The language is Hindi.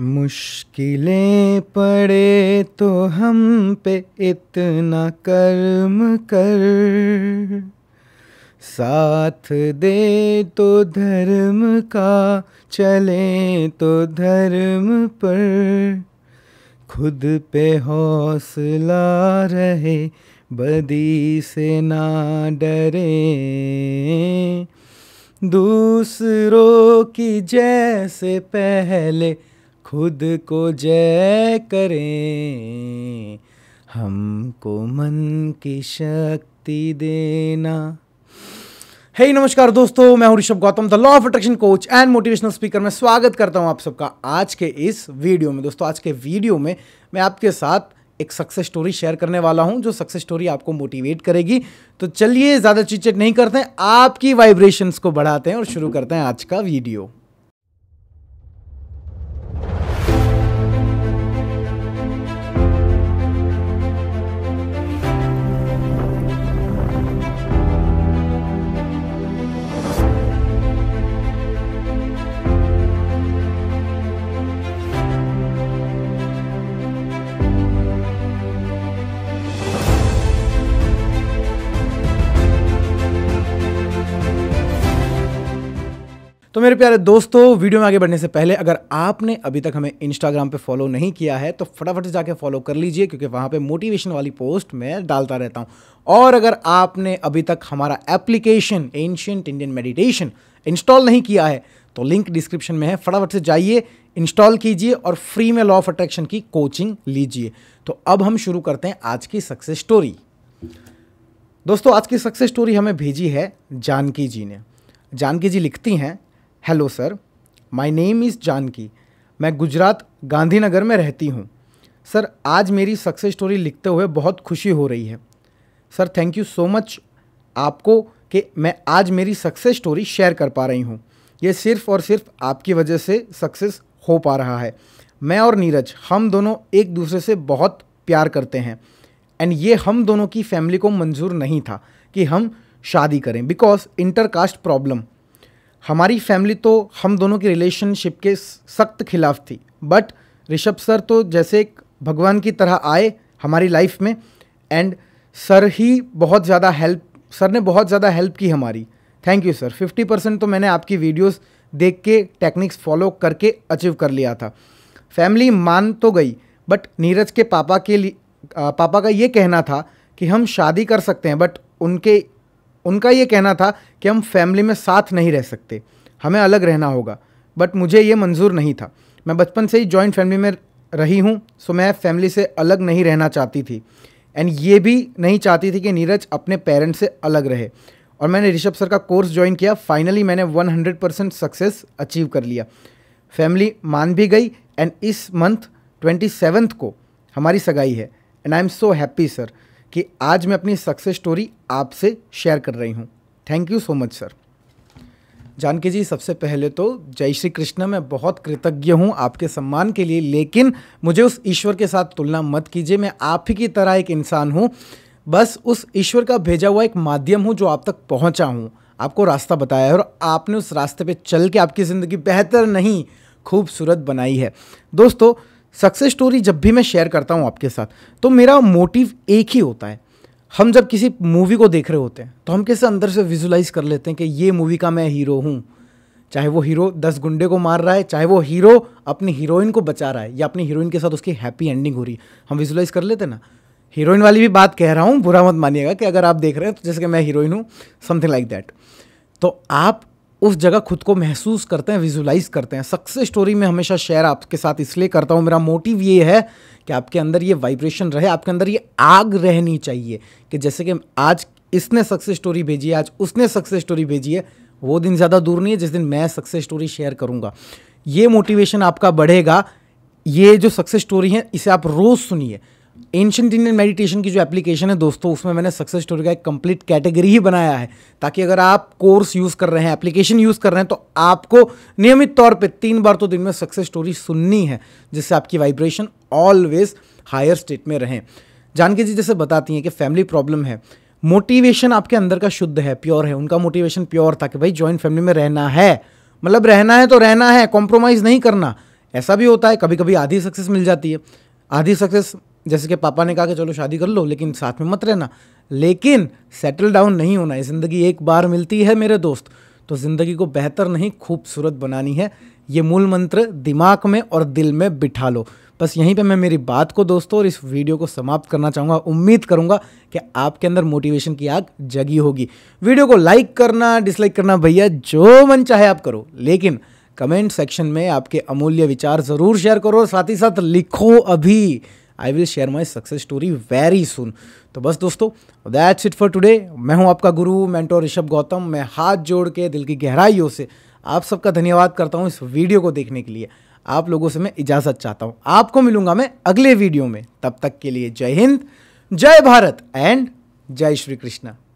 मुश्किलें पड़े तो हम पे इतना कर्म कर साथ दे तो धर्म का चले तो धर्म पर खुद पे हौसला रहे बदी से ना डरे दूसरों की जैसे पहले खुद को जय करें हमको मन की शक्ति देना हे hey, नमस्कार दोस्तों मैं हूं Rishabh Gautam the law of attraction coach and motivational speaker में स्वागत करता हूं आप सबका आज के इस वीडियो में दोस्तों आज के वीडियो में मैं आपके साथ एक सक्सेस स्टोरी शेयर करने वाला हूं जो सक्सेस स्टोरी आपको मोटिवेट करेगी तो चलिए ज़्यादा चिटचेट नहीं करते हैं आपकी वाइब्रेशंस को बढ़ाते हैं और शुरू करते हैं आज का वीडियो तो मेरे प्यारे दोस्तों वीडियो में आगे बढ़ने से पहले अगर आपने अभी तक हमें इंस्टाग्राम पे फॉलो नहीं किया है तो फटाफट से जाके फॉलो कर लीजिए क्योंकि वहाँ पे मोटिवेशन वाली पोस्ट मैं डालता रहता हूँ और अगर आपने अभी तक हमारा application ancient Indian meditation install नहीं किया है तो लिंक डिस्क्रिप्शन में है फटाफट से जाइए इंस्टॉल कीजिए और फ्री में लॉ ऑफ अट्रैक्शन की कोचिंग लीजिए तो अब हम शुरू करते हैं आज की सक्सेस स्टोरी दोस्तों आज की सक्सेस स्टोरी हमें भेजी है जानकी जी ने जानकी जी लिखती हैं hello sir my name is Janki मैं गुजरात गांधीनगर में रहती हूँ सर आज मेरी सक्सेस स्टोरी लिखते हुए बहुत खुशी हो रही है sir thank you so much आपको कि मैं आज मेरी सक्सेस स्टोरी शेयर कर पा रही हूँ ये सिर्फ़ और सिर्फ आपकी वजह से सक्सेस हो पा रहा है मैं और नीरज हम दोनों एक दूसरे से बहुत प्यार करते हैं एंड ये हम दोनों की फैमिली को मंजूर नहीं था कि हम शादी करें बिकॉज इंटरकास्ट प्रॉब्लम हमारी फैमिली तो हम दोनों की रिलेशनशिप के सख्त खिलाफ थी बट ऋषभ सर तो जैसे एक भगवान की तरह आए हमारी लाइफ में एंड सर ही बहुत ज़्यादा हेल्प सर ने बहुत ज़्यादा हेल्प की हमारी thank you sir fifty percent तो मैंने आपकी वीडियोस देख के टेक्निक्स फॉलो करके अचीव कर लिया था फैमिली मान तो गई बट नीरज के पापा के लिए पापा का ये कहना था कि हम शादी कर सकते हैं बट उनके उनका ये कहना था कि हम फैमिली में साथ नहीं रह सकते हमें अलग रहना होगा बट मुझे ये मंजूर नहीं था मैं बचपन से ही जॉइंट फैमिली में रही हूँ सो मैं फैमिली से अलग नहीं रहना चाहती थी एंड ये भी नहीं चाहती थी कि नीरज अपने पेरेंट्स से अलग रहे और मैंने ऋषभ सर का कोर्स ज्वाइन किया फाइनली मैंने 100 परसेंट सक्सेस अचीव कर लिया फैमिली मान भी गई एंड इस मंथ ट्वेंटी को हमारी सगाई है and I am so happy sir कि आज मैं अपनी सक्सेस स्टोरी आपसे शेयर कर रही हूँ thank you so much sir Janki ji सबसे पहले तो जय श्री कृष्ण मैं बहुत कृतज्ञ हूँ आपके सम्मान के लिए लेकिन मुझे उस ईश्वर के साथ तुलना मत कीजिए मैं आप ही की तरह एक इंसान हूँ बस उस ईश्वर का भेजा हुआ एक माध्यम हूँ जो आप तक पहुँचा हूँ आपको रास्ता बताया है और आपने उस रास्ते पे चल के आपकी ज़िंदगी बेहतर नहीं खूबसूरत बनाई है दोस्तों सक्सेस स्टोरी जब भी मैं शेयर करता हूँ आपके साथ तो मेरा मोटिव एक ही होता है हम जब किसी मूवी को देख रहे होते हैं तो हम कैसे अंदर से विजुलाइज कर लेते हैं कि ये मूवी का मैं हीरो हूँ चाहे वो हीरो दस गुंडे को मार रहा है चाहे वो हीरो अपनी हीरोइन को बचा रहा है या अपनी हीरोइन के साथ उसकी हैप्पी एंडिंग हो रही है हम विजुलाइज कर लेते हैं ना हीरोइन वाली भी बात कह रहा हूँ बुरा मत मानिएगा कि अगर आप देख रहे हैं तो जैसे कि मैं हीरोइन हूँ समथिंग लाइक दैट तो आप उस जगह खुद को महसूस करते हैं विजुलाइज करते हैं सक्सेस स्टोरी में हमेशा शेयर आपके साथ इसलिए करता हूँ मेरा मोटिव ये है कि आपके अंदर ये वाइब्रेशन रहे आपके अंदर ये आग रहनी चाहिए कि जैसे कि आज इसने सक्सेस स्टोरी भेजी है आज उसने सक्सेस स्टोरी भेजी है वो दिन ज़्यादा दूर नहीं है जिस दिन मैं सक्सेस स्टोरी शेयर करूँगा ये मोटिवेशन आपका बढ़ेगा ये जो सक्सेस स्टोरी है इसे आप रोज़ सुनिए एंशंट इंडियन मेडिटेशन की जो एप्लीकेशन है दोस्तों उसमें मैंने सक्सेस स्टोरी का एक कंप्लीट कैटेगरी ही बनाया है ताकि अगर आप कोर्स यूज़ कर रहे हैं एप्लीकेशन यूज़ कर रहे हैं तो आपको नियमित तौर पे तीन बार तो दिन में सक्सेस स्टोरी सुननी है जिससे आपकी वाइब्रेशन ऑलवेज हायर स्टेट में रहें जानकी जी जैसे बताती हैं कि फैमिली प्रॉब्लम है मोटिवेशन आपके अंदर का शुद्ध है प्योर है उनका मोटिवेशन प्योर था कि भाई ज्वाइंट फैमिली में रहना है मतलब रहना है तो रहना है कॉम्प्रोमाइज़ नहीं करना ऐसा भी होता है कभी कभी आधी सक्सेस मिल जाती है आधी सक्सेस जैसे कि पापा ने कहा कि चलो शादी कर लो लेकिन साथ में मत रहना लेकिन सेटल डाउन नहीं होना है ज़िंदगी एक बार मिलती है मेरे दोस्त तो ज़िंदगी को बेहतर नहीं खूबसूरत बनानी है ये मूल मंत्र दिमाग में और दिल में बिठा लो बस यहीं पे मैं मेरी बात को दोस्तों और इस वीडियो को समाप्त करना चाहूँगा उम्मीद करूँगा कि आपके अंदर मोटिवेशन की आग जगी होगी वीडियो को लाइक करना डिसलाइक करना भैया जो मन चाहे आप करो लेकिन कमेंट सेक्शन में आपके अमूल्य विचार ज़रूर शेयर करो और साथ ही साथ लिखो अभी I will share my success story very soon तो बस दोस्तों दैट्स इट फॉर टुडे मैं हूँ आपका गुरु मेंटोर ऋषभ गौतम मैं हाथ जोड़ के दिल की गहराइयों से आप सबका धन्यवाद करता हूँ इस वीडियो को देखने के लिए आप लोगों से मैं इजाज़त चाहता हूँ आपको मिलूंगा मैं अगले वीडियो में तब तक के लिए जय हिंद जय भारत एंड जय श्री कृष्णा